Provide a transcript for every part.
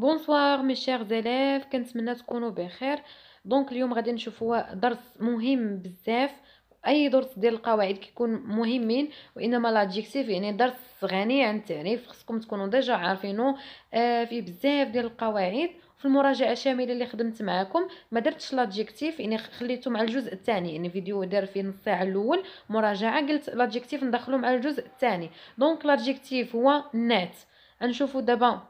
بونسوار مي شيغ زيليف كنتمنى تكونوا بخير دونك اليوم غادي نشوفوا درس مهم بزاف اي درس ديال القواعد كيكون مهمين وانما لاجيكتيف يعني درس غني عن التعريف خصكم تكونوا ديجا عارفينو آه فيه بزاف ديال القواعد في المراجعه الشامله اللي خدمت معكم ما درتش لاجيكتيف يعني خليته مع الجزء الثاني يعني فيديو دار فيه نص ساعه الاول مراجعه قلت لاجيكتيف ندخلو مع الجزء الثاني دونك لاجيكتيف هو نات غنشوفوا دابا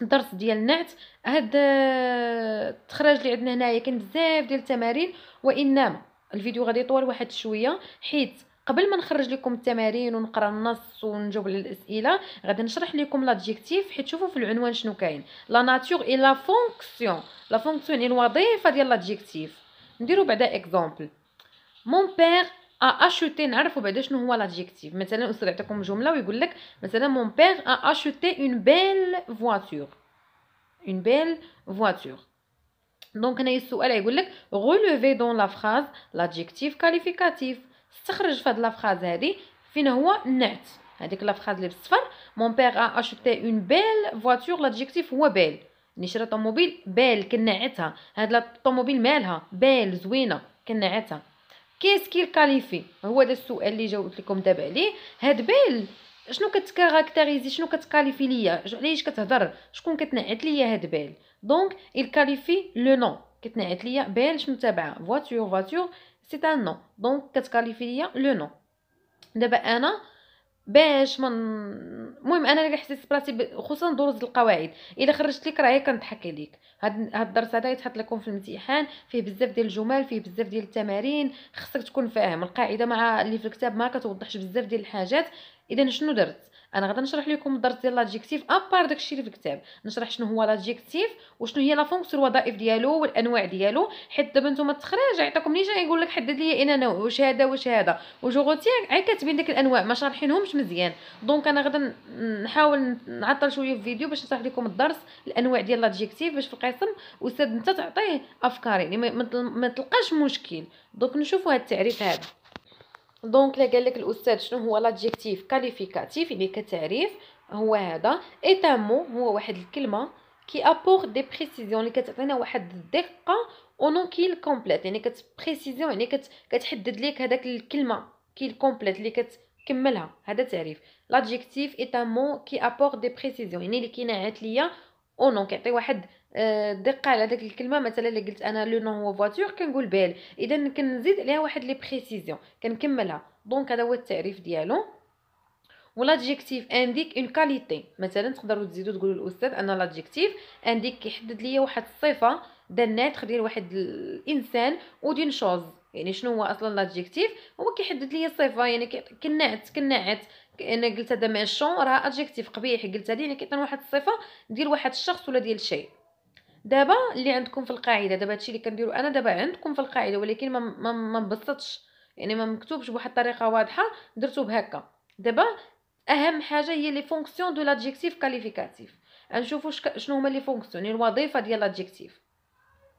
درس ديال النعت هاد التخرج آه، اللي عندنا هنايا كاين بزاف ديال التمارين وانما الفيديو غادي يطول واحد شويه حيت قبل ما نخرج لكم التمارين ونقرا النص ونجاوب على الاسئله غادي نشرح لكم لادجيكتيف حيت شوفوا في العنوان شنو كاين لا ناتور اي لا فونكسيون لا فونكسيون هي الوظيفه ديال لادجيكتيف نديرو بعدا اكزومبل مون بير a acheté نعرفوا بعدا شنو هو لادجيكتيف مثلا الاستاذ يعطيكم جمله ويقول لك مثلا Mon a acheté une belle voiture une belle voiture Donc, دونك هنا السؤال يقول لك relevez dans la phrase l'adjectif qualificatif استخرج في هاد لا فراز هادي فين هو نعت هذيك لا فراز اللي بالصفر مون belle ا belle اون belle. فواتور لادجيكتيف هو بيل ملي طوموبيل بيل كنعتها هاد الطوموبيل مالها بيل زوينه كنعتها كيسكي الكاليفي هو هذا السؤال اللي جاوبت لكم دابا عليه هاد بال شنو كتكاركتيريزي شنو كتكاليفي ليا علاش كتهضر شكون كتنعت ليا هاد بال دونك الكاليفي لو نو كتنعت ليا بال شنو تابعه فواتور فواتور سي ان نو دونك كتكاليفي ليا لو نو دابا انا باش من المهم انا اللي حسيت براسي خصوصا دروس القواعد الا خرجت لك راهي كنضحك عليك هاد الدرس هذا يتحط لكم في الامتحان فيه بزاف ديال الجمل فيه بزاف ديال التمارين خصك تكون فاهم القاعده مع اللي في الكتاب ما كتوضحش بزاف ديال الحاجات اذا شنو درت انا غادي نشرح لكم الدرس ديال لادجيكتيف ابار داكشي اللي في الكتاب نشرح شنو هو لادجيكتيف وشنو هي لا فونكسيون الوظائف ديالو والانواع ديالو حيت دابا نتوما التخريج عيطاكم ليش يقول لك حدد لي انا واش هذا واش هذا وجوغوتي عا كاتبين ديك الانواع ما شارحينهمش مزيان دونك انا غادي نحاول نعطل شويه في الفيديو باش نشرح لكم الدرس الانواع ديال لادجيكتيف باش في القسم استاذ انت تعطيه افكار يعني ما تلقاش مشكل دونك نشوفوا هذا التعريف هذا دونك الا قال لك الاستاذ شنو هو لادجيكتيف كاليفيكاتيف يعني كتعريف هو هذا ايتامو هو واحد الكلمه كي ابور دي بريسيزيون اللي كتعطينا واحد الدقه اونون كيل الكومبليت يعني كتبريسيزيون يعني كت كتحدد ليك هذاك الكلمه كيل الكومبليت اللي كتكملها هذا تعريف لادجيكتيف ايتامو كي ابور دي بريسيزيون يعني اللي كينعت ليا اونون كيعطي واحد الدقه على ديك الكلمه مثلا اللي قلت انا لو نون هو فواتور كنقول بال اذا كنزيد عليها واحد لي بريسيزيون كنكملها دونك هذا هو التعريف ديالو ولادجيكتيف انديك اون كاليتي مثلا تقدروا تزيدوا تقولوا الاستاذ انا لادجيكتيف انديك كيحدد ليا واحد الصفه ديال الناتخ ديال واحد الانسان ودين شوز يعني شنو هو اصلا لادجيكتيف هو كيحدد ليا صفه يعني كنعت كنعت انا قلت هذا ماشون راه ادجيكتيف قبيح قلت هذه يعني كيعطينا واحد الصفه ديال واحد الشخص ولا ديال شيء دابا اللي عندكم في القاعده دابا هادشي اللي كنديرو انا دابا عندكم في القاعده ولكن ما ما مبسطش يعني ما مكتوبش بواحد الطريقه واضحه درتو بهكا دابا اهم حاجه هي لي فونكسيون دو لادجيكتيف كاليفيكاتيف غنشوفوا شنو هما لي فونكسيون يعني الوظيفه ديال لادجيكتيف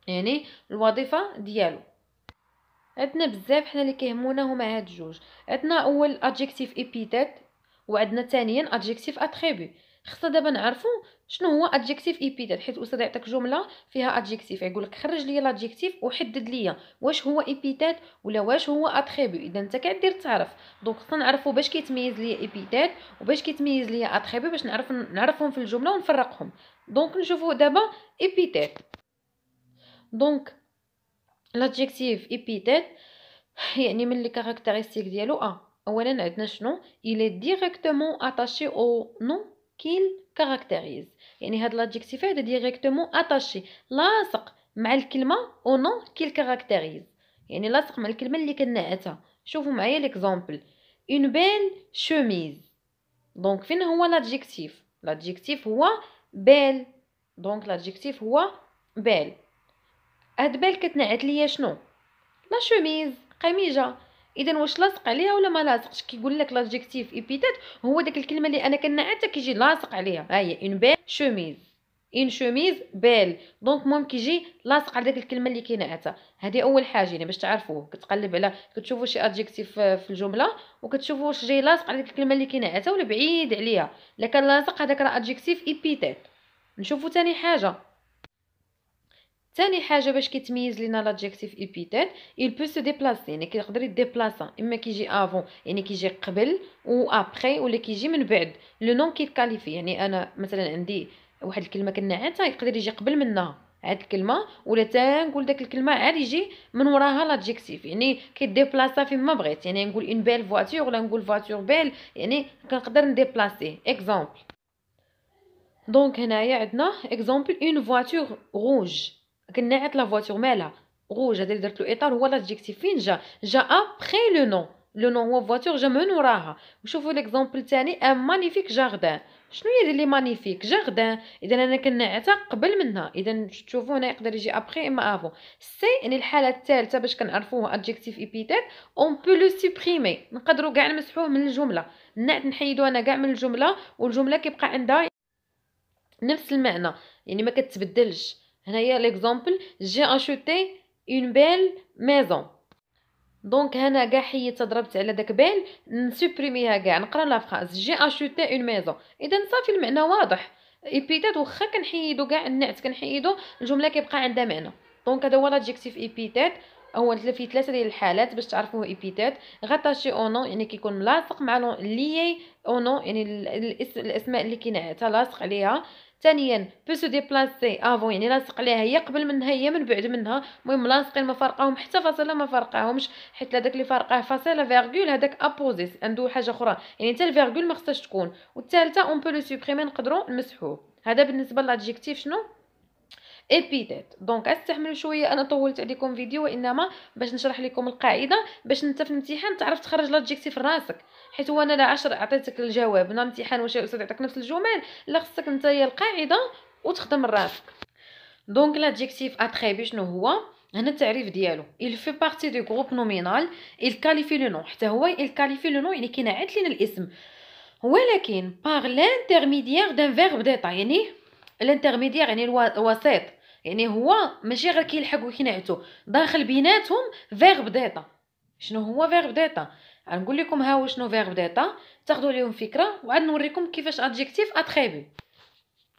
يعني الوظيفه ديالو عندنا بزاف حنا اللي كيهمونا هما هاد جوج عندنا اول ادجيكتيف ايبيتات وعندنا ثانيا ادجيكتيف اتريبي خصنا دابا نعرفوا شنو هو e ادجكتيف ايبيتيت حيت الاستاذ يعطيك جمله فيها ادجكتيف يقول لك خرج لي لادجكتيف وحدد لي واش هو ايبيتيت ولا واش هو اتريبيو اذا انت كدير تعرف دونك خصنا نعرفوا باش كيتميز ليا ايبيتيت وباش كيتميز ليا اتريبيو باش نعرف نعرفهم في الجمله ونفرقهم دونك نشوفوا دابا ايبيتيت دونك لادجكتيف ايبيتيت يعني من لي كاركتيرستيك ديالو ا آه، اولا عندنا شنو الي est اتاشي او نو كيل كاركتيريز يعني هاد لادجيكتيف هذا ديريكتومون اتاشي لاصق مع الكلمه او نو كيل كاركتيريز يعني لاصق مع الكلمه اللي كنعتها شوفوا معايا ليكزامبل اون بيل شوميز دونك فين هو لادجيكتيف لادجيكتيف هو بيل دونك لادجيكتيف هو بيل هاد بيل كتنعت ليا شنو لا شوميز قميجه اذا واش لاصق عليها ولا ما لاصقش كيقول لك لادجيكتيف ايبيتات هو داك الكلمه اللي انا كنعى كيجي لاصق عليها ها هي اون بيل شوميز اون شوميز بيل دونك المهم كيجي لاصق على داك الكلمه اللي كينعتها هذه اول حاجه يعني باش تعرفوه كتقلب على كتشوفوا شي ادجيكتيف آه، في الجمله وكتشوفوا واش جاي لاصق على داك الكلمه اللي كينعتها ولا بعيد عليها الا كان لاصق هذاك راه ادجيكتيف ايبيتات نشوفوا ثاني حاجه ثاني حاجه باش كيتميز لينا لادجكتيف ايبيتيت il peut se déplacer يعني كيقدر يديبلاسا اما كيجي افون يعني كيجي قبل و ابري ولا كيجي من بعد لو نون كيتكاليفي يعني انا مثلا عندي واحد الكلمه كنا يقدر يجي قبل منها عاد الكلمه ولا تنقول داك الكلمه عاد يجي من وراها لادجكتيف يعني كيديبلاسا فين ما بغيت يعني نقول اون بيل فواتور ولا نقول فواتور بيل يعني كنقدر نديبلاسي اكزومبل دونك هنايا عندنا اكزومبل اون فواتور روج كنعت لا فواتور مالها غوج هذا اللي درت له اطار هو لادجيكتيف فين جا جا ابري لو نون لو نون هو فواتور جا من وراها وشوفوا ليكزومبل الثاني ان مانيفيك جاردان شنو هي لي مانيفيك جاردان اذا انا كنعتها قبل منها اذا تشوفوا هنا يقدر يجي ابخي اما افون سي يعني الحاله الثالثه باش كنعرفوه ادجيكتيف ايبيتيت اون بو لو سوبريمي نقدروا كاع نمسحوه من الجمله نعت نحيدو انا كاع من الجمله والجمله كيبقى عندها نفس المعنى يعني ما كتبدلش هنايا ليكزامبل جي اشوتي اون بيل ميزون دونك هنا كاع حيدت ضربت على داك بال نسوبريميها كاع نقرا لا فراز جي اشوتي اون ميزون اذا صافي المعنى واضح بيتات واخا كنحيدو كاع النعت كنحيدو الجمله كيبقى عندها معنى دونك هذا هو اي بيتات هو في ثلاثه ديال الحالات باش تعرفوه بيتات غاتاشي او نو يعني كيكون ملاصق مع ليي او نو يعني الاسماء اللي كينعتها لاصق عليها ثانيا بو دي بلاسي افون آه، يعني لاصق عليها هي قبل منها هي من بعد منها المهم لاصقين ما فرقاهم حتى فاصله ما فرقاهمش حيت هذاك اللي فرقاه فاصله فيغول هذاك ابوزيس عنده حاجه اخرى يعني حتى الفيغول ما خصهاش تكون والثالثه اون بو لو سوبريمي نقدروا نمسحوه هذا بالنسبه لادجيكتيف شنو ابيثيت دونك استحملوا شويه انا طولت عليكم فيديو وانما باش نشرح لكم القاعده باش انت في الامتحان تعرف تخرج لادجيكتيف راسك حيت هو انا لا 10 عطيتك الجواب انا الامتحان واش الاستاذ يعطيك نفس الجمل لا خصك انت هي القاعده وتخدم راسك دونك لادجيكتيف اتريبي شنو هو هنا التعريف ديالو il fait partie du groupe nominal il qualifie le nom حتى هو il qualifie le nom يعني كينعت لينا الاسم ولكن par l'intermédiaire d'un verbe d'état يعني الانترميديير يعني الوسيط يعني هو ماشي غير كيلحق وكينعتو داخل بيناتهم فيرب ديتا شنو هو فيرب ديتا غنقول لكم ها هو شنو فيرب ديتا تاخذوا ليهم فكره وعاد نوريكم كيفاش ادجكتيف اتريبي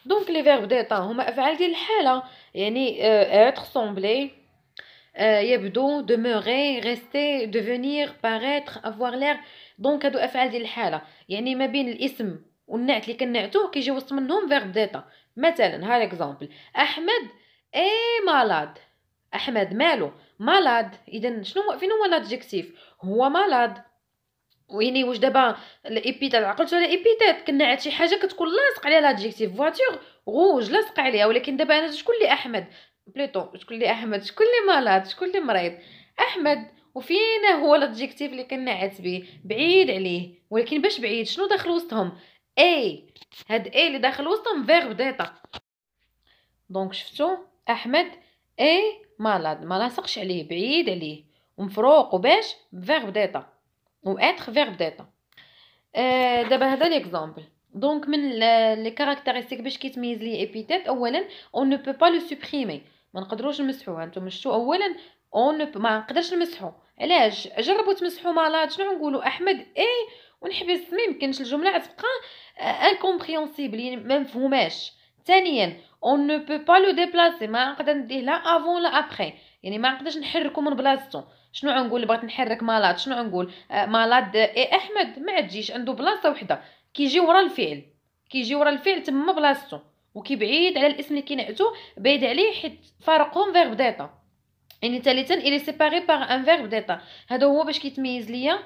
دونك لي فيرب ديتا هما افعال ديال الحاله يعني آه، être سومبلي آه، يبدو demeurer ريستي devenir باريتر افوار لير دونك هادو افعال ديال الحاله يعني ما بين الاسم والنعت اللي كنعتوه كيجي وسط منهم فيرب ديتا مثلا ها اكزامبل احمد اي مالاد احمد ماله مالاد اذا شنو فين هو لادجيكتيف هو مالاد ويني واش دابا الابيتات عقلت على ابيتات كنا عاد شي حاجه كتكون لاصق عليها لادجيكتيف فواتور غوج لاصق عليها ولكن دابا انا شكون اللي احمد بليطو شكون اللي احمد شكون اللي مالاد شكون اللي مريض احمد وفين هو لادجيكتيف اللي كنا عاتبيه بعيد عليه ولكن باش بعيد شنو داخل وسطهم اي هاد اي اللي داخل وسطهم فيرب ديتا دونك شفتو أحمد إي مالاد ما لاصقش عليه بعيد عليه ومفروق وباش فيرب ديتا و اتر فيرب ديتا دابا هذا ليكزامبل دونك من لي كاركتيرستيك باش كيتميز لي ابيتيت اولا اون نو بو با لو سوبريمي ما نقدروش نمسحوه نتوما شتو اولا اون ما نقدرش نمسحو علاش جربوا تمسحو مالاد شنو نقولوا احمد اي ونحبس ما يمكنش الجمله تبقى انكومبريونسيبل آه، يعني ما مفهوماش ثانيا اون نو بو با لو ديبلاسي ما نقدر نديه لا افون لا ابخي يعني ما نقدرش نحركو من بلاصتو شنو غنقول بغيت نحرك مالاد شنو غنقول آه، مالاد اي احمد ما تجيش عنده بلاصه وحده كيجي ورا الفعل كيجي ورا الفعل تما بلاصتو وكيبعيد على الاسم اللي كينعتو بعيد عليه حيت فارقهم فيرب ديتا يعني ثالثا الي سيباري باغ ان فيرب ديتا هذا هو باش كيتميز ليا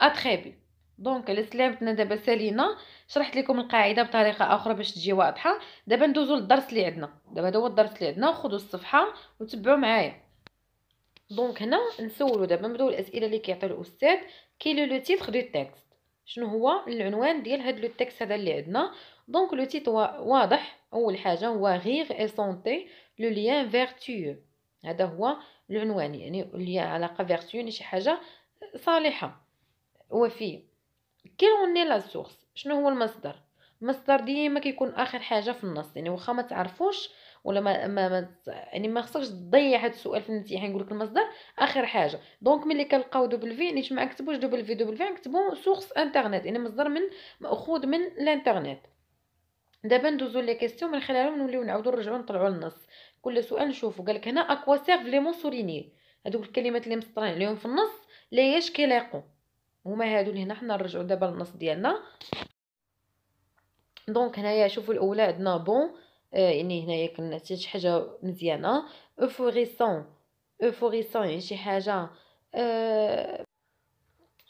اتريبي دونك السلام دابا سالينا شرحت لكم القاعده بطريقه اخرى باش تجي واضحه دابا ندوزو للدرس اللي عندنا دابا هذا هو الدرس اللي عندنا خذوا الصفحه وتبعوا معايا دونك هنا نسولو دابا نبداو الاسئله اللي كيعطي الاستاذ كي لو تيتغ دو تيكست شنو هو العنوان ديال هاد لو تيكست هذا اللي عندنا دونك لو تيت واضح اول حاجه هو غير اي سونتي لو ليان فيرتيو هذا هو العنوان يعني اللي علاقه فيرتيو يعني شي حاجه صالحه وفي كي نغني لا سورس شنو هو المصدر المصدر ديما كيكون اخر حاجه في النص يعني واخا ما تعرفوش ولا ما ما, يعني ما خصكش تضيع هذا السؤال في الامتحان يعني نقول لك المصدر اخر حاجه دونك ملي كنلقاو دوبل في يعني ما نكتبوش دوبل في دوبل في نكتبو سورس انترنت يعني مصدر من ماخوذ من الانترنت دابا ندوزو لي كيسيون من خلالهم نوليو نعاودو نرجعو نطلعو للنص كل سؤال نشوفو قالك هنا اكوا سيرف لي مونسوريني هادوك هذوك الكلمات اللي مسطرين عليهم في النص ليش كيلاقوا هما هادو اللي هنا حنا نرجعوا دابا للنص ديالنا دونك هنايا شوفوا الاولى عندنا بون آه يعني هنايا كنا حتى شي حاجه مزيانه افوريسون افوريسون يعني شي حاجه آه،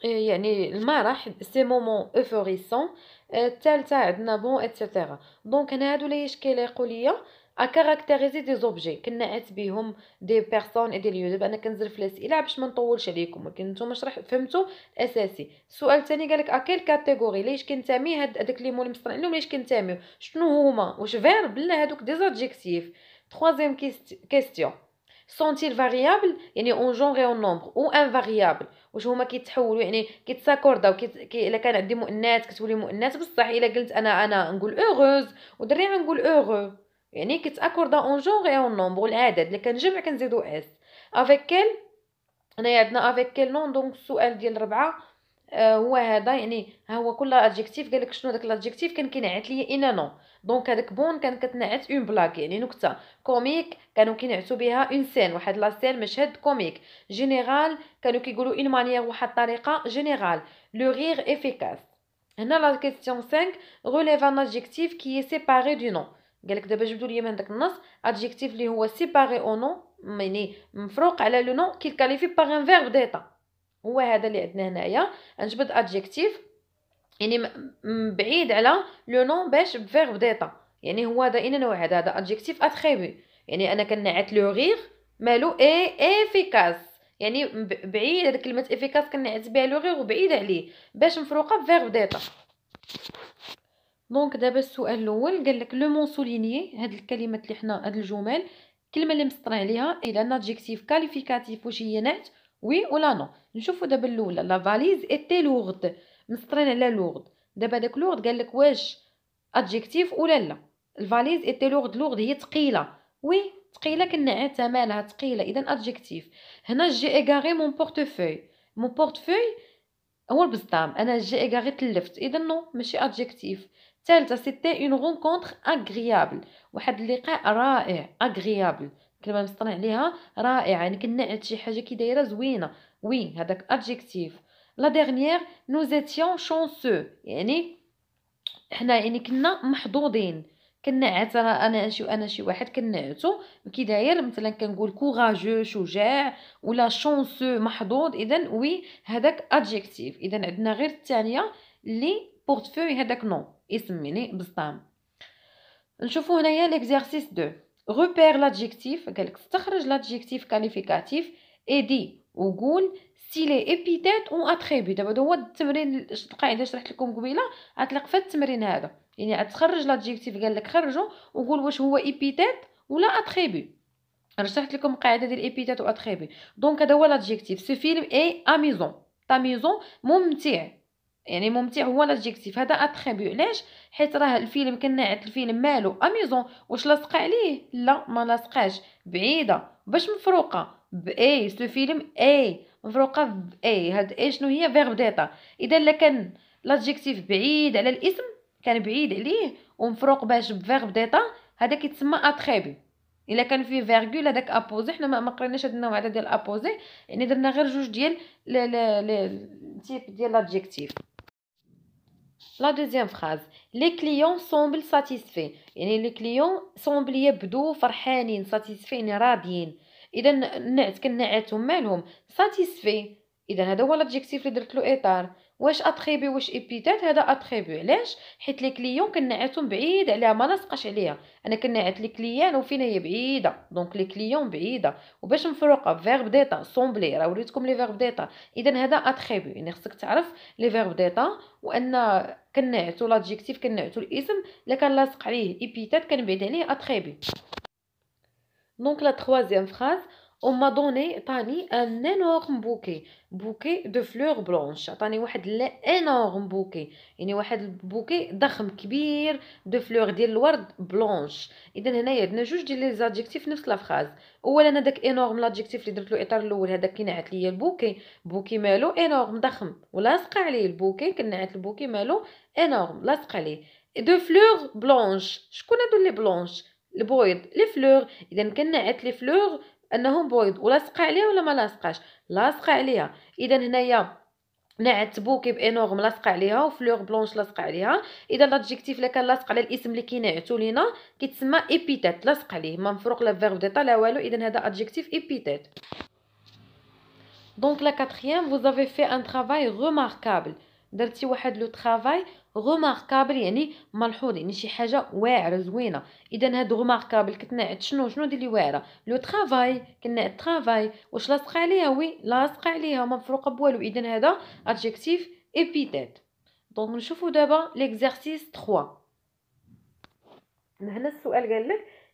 آه، يعني المرح سي مومون افوريسون آه، الثالثه عندنا بون ايتترا دونك انا هادو اللي كيليقوا ليا اكاركتيريزي دي زوبجي كنعت بهم دي بيرسون اي دي ليو دابا انا كنزل في الاسئله باش ما نطولش عليكم ولكن نتوما شرح فهمتوا الاساسي السؤال الثاني قال لك اكيل كاتيجوري ليش كنتمي هاد هذاك لي مول مصطنع لهم ليش كنتمي شنو هما واش فيرب لا هادوك دي زادجيكتيف ثوازيام كيستيون sont-ils يعني اون جونغ اون نومبر او ان فاريابل واش هما كيتحولوا يعني كيتساكورداو كي... الا كان عندي مؤنث كتولي مؤنث بصح الا قلت انا انا نقول اوغوز ودري نقول اوغو يعني كيتاكوردا اون جونغ اي اون نومبر العدد اللي كنجمع كنزيدو اس افيك كيل هنايا عندنا افيك كيل نون دونك السؤال ديال ربعة آه، هو هذا يعني ها هو كل ادجكتيف قال لك شنو داك الادجكتيف كان كينعت ليا ان نو دونك هذاك بون كان كتنعت اون بلاك يعني نكته كوميك كانوا كينعتوا بها اون سين واحد لا سين مشهد كوميك جينيرال كانوا كيقولوا اون مانيير واحد الطريقه جينيرال لو غير افيكاس هنا لا كيسيون 5 relève un adjectif qui est séparé قالك دابا جبدوا لي من داك النص ادجيكتيف اللي هو سيباري او نو يعني مفروق على لو كي كاليفي باغ ان فيرب ديتا هو هذا اللي عندنا هنايا نجبد ادجيكتيف يعني بعيد على لو نو باش بفيرب ديتا يعني هو اين نوع هذا ادجيكتيف اتريبي يعني انا كنعت لو غير مالو اي افيكاس يعني بعيد هذه كلمه افيكاس كنعت بها لو غير وبعيد عليه باش مفروقه بفيرب ديتا دونك دابا السؤال الاول قال لك لو مون سوليني هاد الكلمات اللي حنا هاد الجمل الكلمه اللي مسطرين عليها الى ان كاليفيكاتيف واش هي نعت وي ولا نو نشوفوا دابا الاولى لا فاليز ايتي لوغد مسطرين على لوغد دابا داك لوغد قال لك واش ادجيكتيف ولا لا الفاليز ايتي لوغد لوغد هي ثقيله وي ثقيله كنعتها مالها ثقيله اذا ادجيكتيف هنا جي ايغاري مون بورتفوي مون بورتفوي هو البزطام انا جي ايغاري تلفت اذا نو ماشي ادجيكتيف الثالثه سيتي اون رونكونتر اغريابل واحد اللقاء رائع اغريابل كلمه مصطنع عليها رائعه يعني كنا عند شي حاجه كي دايره زوينه وي هذاك ادجيكتيف لا ديرنيير نو زيتيون شونسو يعني حنا يعني كنا محظوظين كنعت انا انا شي انا شي واحد كنعتو كي داير مثلا كنقول كوراجو شجاع ولا شونسو محظوظ اذا وي هذاك ادجكتيف اذا عندنا غير الثانيه اللي بورتفوي هذاك نو اسم مني بسطام نشوفو هنايا ليكزيرسيس 2 روبير لادجيكتيف قالك استخرج لادجيكتيف كاليفيكاتيف اي دي وقول سي لي ابيتيت اون اتريبي دابا هو التمرين القاعده شرحت لكم قبيله غتلقى في التمرين هذا يعني غتخرج لادجيكتيف قال لك خرجو وقول واش هو ايبيتات ولا اتريبي شرحت لكم قاعده ديال ابيتيت واتريبي دونك هذا هو لادجيكتيف سو فيلم اي اميزون تاميزون ممتع يعني ممتع هو لاجيكتيف هذا اتريبيو علاش حيت راه الفيلم كناعت الفيلم مالو اميزون واش لاصق عليه لا ما لاصقاش بعيده باش مفروقه باي سو فيلم اي مفروقه باي هاد اي شنو هي فيرب ديتا اذا الا كان لاجيكتيف بعيد على الاسم كان بعيد عليه ومفروق باش بفيرب ديتا هذا كيتسمى اتريبيو الا كان فيه فيرغول هذاك ابوزي حنا ما قريناش هاد النوع هذا ديال ابوزي يعني درنا غير جوج ديال تيب ديال لادجيكتيف لا دوزيام فراز لي كليون سومبل ساتيسفي يعني لي كليون سومبل يبدو فرحانين ساتيسفين راضيين اذا النعت كنعتهم مالهم ساتيسفي اذا هذا هو لادجيكتيف اللي درت له اطار واش اتريبي واش ابيتات هذا اتريبي علاش حيت لي كليون كنعتهم بعيد عليها ما لاصقاش عليها انا كنعت لي كليان وفين هي بعيده دونك لي كليون بعيده وباش مفروقه فيرب ديتا سومبلي راه وريتكم لي فيرب ديتا اذا هذا اتريبي يعني خصك تعرف لي فيرب ديتا وان كنعتو لادجيكتيف كنعتو الاسم الا كان لاصق عليه ابيتات كنبعد عليه اتريبي دونك لا تخوازيام فراز وما دوني عطاني ان انورم بوكي بوكي دو فلور بلونش عطاني واحد لا انورم بوكي يعني واحد البوكي ضخم كبير دو فلور ديال الورد بلونش اذا هنايا عندنا جوج ديال لي زادجيكتيف نفس فراز اولا هذاك انورم لادجيكتيف اللي درت له الاطار الاول هذاك كينعت ليا البوكي بوكي مالو انورم ضخم ولاصق عليه البوكي كنعت البوكي مالو انورم لاصق عليه دو فلور بلونش شكون هادو لي بلونش البويض لي فلوغ اذا كنعت لي فلوغ انهم بويض ولاصقه عليها ولا ما لاصقاش لاصقه عليها اذا هنايا نعت بوكي بانورم لاصقه عليها وفلور بلونش لاصقه عليها اذا لادجيكتيف اللي كان لاصق على الاسم اللي كينعتو لينا كيتسمى ايبيتات لاصق عليه ما مفروق لا فيرب ديتا لا والو اذا هذا ادجيكتيف ايبيتات دونك لا كاتريام فوزافي في ان un travail درتي واحد لو travail غوماركابل يعني ملحوظ يعني شي حاجه واعره زوينه اذا هاد غوماركابل كتنعت شنو شنو لي واعره لو طرافاي كنعت طرافاي واش لاصق عليها وي لاصق عليها مفروقه بوالو اذا هذا ادجكتيف ابيتيت دونك نشوفو دابا ليكزارسيس 3 هنا السؤال قال لك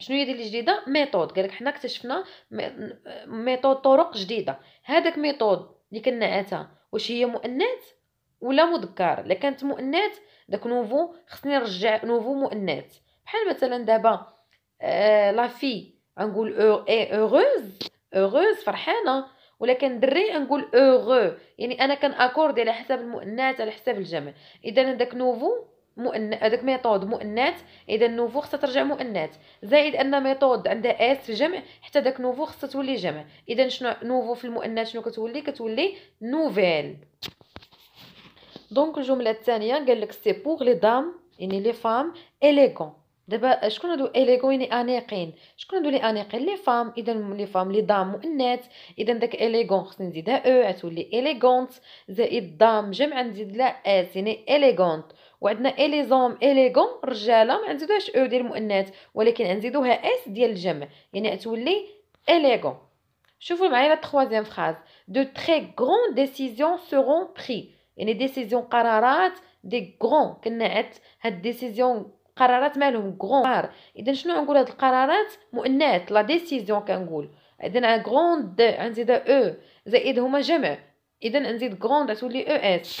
شنو هي اللي جديده ميثود قالك حنا اكتشفنا ميثود طرق جديده هذاك ميثود اللي كنا عاتها واش هي مؤنث ولا مذكر الا كانت مؤنث داك نوفو خصني نرجع نوفو مؤنث بحال مثلا دابا آه، لا في غنقول او اي اوغوز اوغوز فرحانه ولا كان دري نقول اوغو يعني انا كان اكوردي على حساب المؤنث على حساب الجمع اذا داك نوفو مؤن هذاك ميثود مؤنث اذا نوفو خصها ترجع مؤنث زائد ان ميثود عندها اس في جمع حتى داك نوفو خصها تولي جمع اذا شنو نوفو في المؤنث شنو كتولي كتولي نوفيل دونك الجمله الثانيه قال لك سي بوغ لي دام يعني لي فام اليغون دابا شكون هادو اليغون يعني انيقين شكون هادو لي انيقين لي فام اذا لي فام لي دام مؤنث اذا داك اليغون خصني نزيدها او تولي اليغونت زائد دام جمع نزيد لها اس يعني اليغونت وعندنا اليزوم إيه اليغوم إيه رجاله ما نزيدوهاش او ديال المؤنث ولكن نزيدوها اس ديال الجمع يعني تولي اليغوم إيه شوفوا معايا لا تخوازيام فراز دو تري غرون ديسيزيون سيرون بري يعني ديسيزيون قرارات دي غرون كنعت هاد ديسيزيون قرارات مالهم غرون اذا شنو نقول هاد القرارات مؤنث لا ديسيزيون كنقول اذا غروند غنزيدها او زائد هما جمع اذا نزيد غروند تولي او اس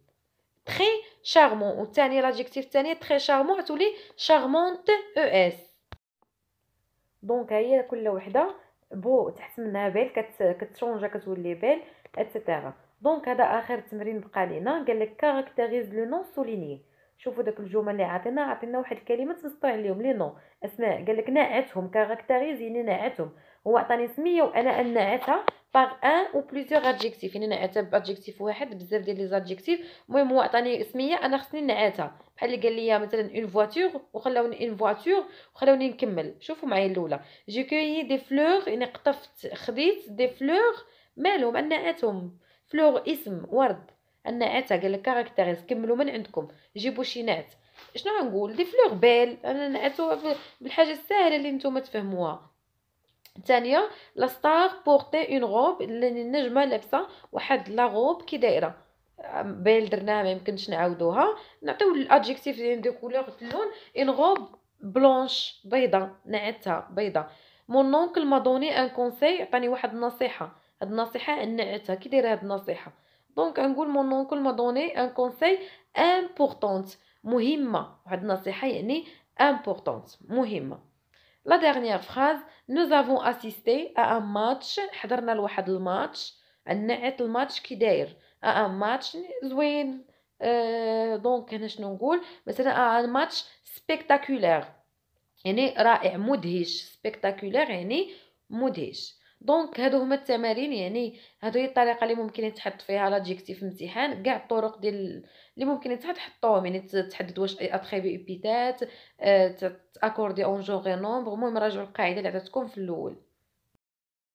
تري شارمون والثاني لاجيكتيف الثاني تري شارمون تولي شارمونت او اس دونك هي كل وحده بو تحت منها بال كتشونجا كتولي بال اتسيتيرا دونك هذا اخر تمرين بقى لينا قال لك كاركتيريز لو نون سوليني شوفوا داك الجمل اللي عطينا عطينا واحد الكلمه تنصطو عليهم لي نو اسماء قال لك نعتهم كاركتيريز يعني نعتهم هو عطاني سميه وانا انعتها باغ ان او بليزيوغ ادجيكتيف يعني نعتها بادجيكتيف واحد بزاف ديال لي زادجيكتيف المهم هو عطاني اسميه انا خصني نعاتها بحال اللي قال لي مثلا اون فواتور وخلاوني اون فواتور وخلاوني نكمل شوفوا معايا الاولى جي كوي دي فلور يعني قطفت خديت دي فلور مالهم انا عاتهم فلور اسم ورد انا عاتها قال لك كاركتيريز كملوا من عندكم جيبوا شي نعت شنو غنقول دي فلور بيل انا نعتو بالحاجه الساهله اللي نتوما تفهموها الثانيه لا ستار بورتي اون روب النجمه لابسه واحد لا روب كي دايره بين درناها ما يمكنش نعاودوها نعطيو الادجكتيف ديال دي كولور اللون اون روب بلونش بيضه نعتها بيضه مون اونكل ما دوني ان كونساي عطاني واحد النصيحه هاد النصيحه نعتها كي دايره هاد النصيحه دونك نقول مون اونكل ما دوني ان كونساي امبورطونت مهمه واحد النصيحه يعني امبورطونت مهمه La dernière phrase, nous avons assisté à un match, حضرنا لواحد الماتش نعت الماتش كي داير à un match زوين دونك هنا شنو نقول مثلا C'est un match spectaculaire يعني رائع مدهش spectaculaire يعني مدهش دونك هادو هما التمارين يعني هادو هي الطريقه اللي ممكن يتحط فيها لاجيكتيف في امتحان كاع الطرق ديال اللي ممكن يتحط حطوهم يعني تحدد واش اتريبي ابيتات آه، تاكوردي اون جوغي نومبر المهم راجعوا القاعده اللي عطيتكم في الاول